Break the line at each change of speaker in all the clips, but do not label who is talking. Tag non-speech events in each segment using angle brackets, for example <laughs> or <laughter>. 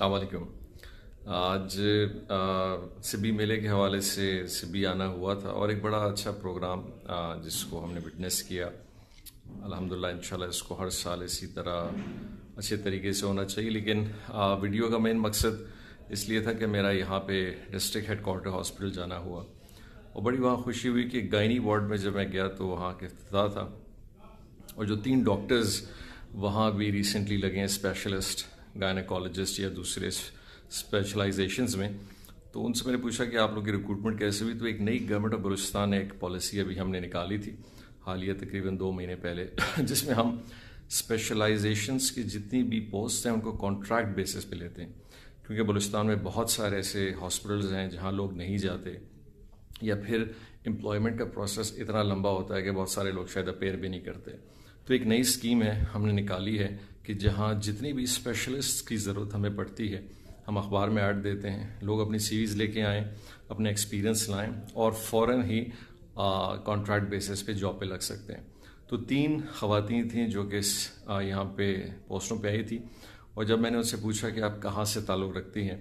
السلام علیکم آج سبی میلے کے حوالے سے سبی آنا ہوا تھا اور ایک بڑا اچھا پروگرام جس کو ہم نے وٹنس کیا الحمدللہ انشاءاللہ اس کو ہر سال اسی طرح اچھے طریقے سے ہونا چاہیے لیکن ویڈیو کا مین مقصد اس لیے تھا کہ میرا یہاں پہ ڈسٹرکٹ ہیڈ کوارٹر ہاسپٹل جانا ہوا اور بڑی وہاں خوشی ہوئی کہ گائنی وارڈ میں جب میں گیا تو وہاں کا افتتاح تھا اور جو تین ڈاکٹرز وہاں بھی ریسنٹلی لگے ہیں اسپیشلسٹ گائناکالوجسٹ یا دوسرے اسپیشلائزیشنز میں تو ان سے میں نے پوچھا کہ آپ لوگ کی ریکروٹمنٹ کیسے ہوئی تو ایک نئی گورنمنٹ آف بلوچستان نے ایک پالیسی ابھی ہم نے نکالی تھی حالیہ تقریباً دو مہینے پہلے <laughs> جس میں ہم اسپیشلائزیشنس کی جتنی بھی پوسٹ ہیں ان کو کانٹریکٹ بیسس پہ لیتے ہیں کیونکہ بلوچستان میں بہت سارے ایسے ہاسپٹلز ہیں جہاں لوگ نہیں جاتے یا پھر امپلائمنٹ کا پروسیس اتنا لمبا ہوتا ہے کہ بہت سارے لوگ شاید اپیر بھی نہیں کرتے تو ایک نئی اسکیم ہے ہم نے نکالی ہے کہ جہاں جتنی بھی اسپیشلسٹ کی ضرورت ہمیں پڑتی ہے ہم اخبار میں ایڈ دیتے ہیں لوگ اپنی سیریز لے کے آئیں اپنے ایکسپیرینس لائیں اور فوراً ہی کانٹریکٹ بیسس پہ جاب پہ لگ سکتے ہیں تو تین خواتین تھیں جو کہ یہاں پہ پوسٹوں پہ آئی تھی اور جب میں نے ان سے پوچھا کہ آپ کہاں سے تعلق رکھتی ہیں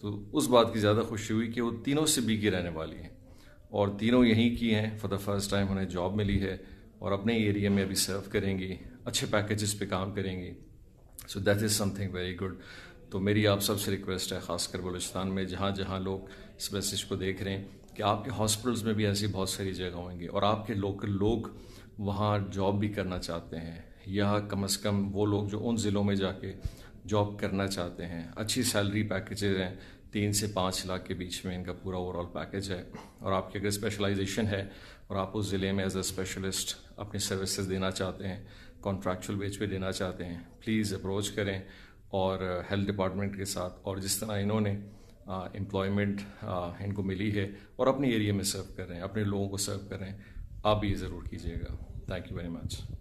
تو اس بات کی زیادہ خوشی ہوئی کہ وہ تینوں سے بی کی رہنے والی ہیں اور تینوں یہیں کی ہیں فار دا فرسٹ ٹائم انہیں جاب ملی ہے اور اپنے ایریا میں ابھی سرو کریں گی اچھے پیکیجز پہ کام کریں گی so that is something very good تو میری آپ سب سے ریکویسٹ ہے خاص کر بلوچستان میں جہاں جہاں لوگ اس میسج کو دیکھ رہے ہیں کہ آپ کے ہاسپٹلس میں بھی ایسی بہت ساری جگہ ہوں گی اور آپ کے لوکل لوگ وہاں جاب بھی کرنا چاہتے ہیں یا کم از کم وہ لوگ جو ان ضلعوں میں جا کے جاب کرنا چاہتے ہیں اچھی سیلری پیکیجز ہیں تین سے پانچ لاکھ کے بیچ میں ان کا پورا اوور آل پیکیج ہے اور آپ کی اگر اسپیشلائزیشن ہے اور آپ اس ضلع میں ایز اے اسپیشلسٹ اپنی سروسز دینا چاہتے ہیں کانٹریکچوئل ویج پہ دینا چاہتے ہیں پلیز اپروچ کریں اور ہیلتھ ڈپارٹمنٹ کے ساتھ اور جس طرح انہوں نے امپلائمنٹ ان کو ملی ہے اور اپنے ایریے میں سرو کریں اپنے لوگوں کو سرو کریں آپ یہ ضرور کیجیے گا تھینک یو ویری مچ